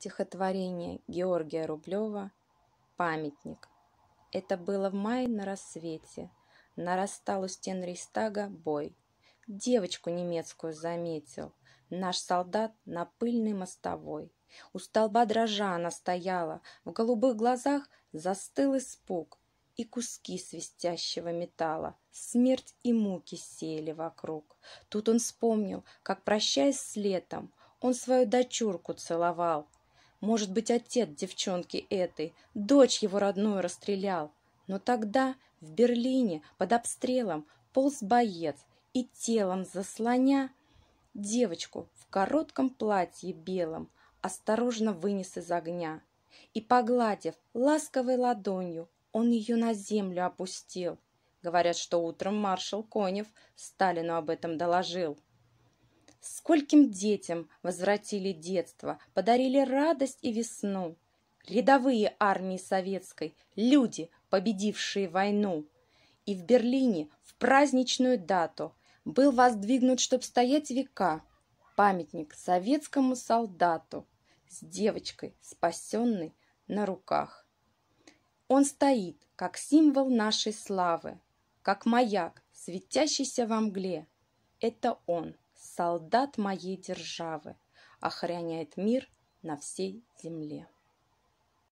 Стихотворение Георгия Рублева «Памятник». Это было в мае на рассвете. Нарастал у стен Рейстага бой. Девочку немецкую заметил наш солдат на пыльной мостовой. У столба дрожа она стояла, в голубых глазах застыл испуг, и куски свистящего металла, смерть и муки сели вокруг. Тут он вспомнил, как, прощаясь с летом, он свою дочурку целовал, может быть, отец девчонки этой, дочь его родную расстрелял. Но тогда в Берлине под обстрелом полз боец и телом заслоня девочку в коротком платье белом осторожно вынес из огня. И, погладив ласковой ладонью, он ее на землю опустил. Говорят, что утром маршал Конев Сталину об этом доложил. Скольким детям возвратили детство, подарили радость и весну. Рядовые армии советской, люди, победившие войну. И в Берлине в праздничную дату был воздвигнут, чтоб стоять века, памятник советскому солдату с девочкой, спасенной на руках. Он стоит, как символ нашей славы, как маяк, светящийся во мгле. Это он солдат моей державы, охраняет мир на всей земле.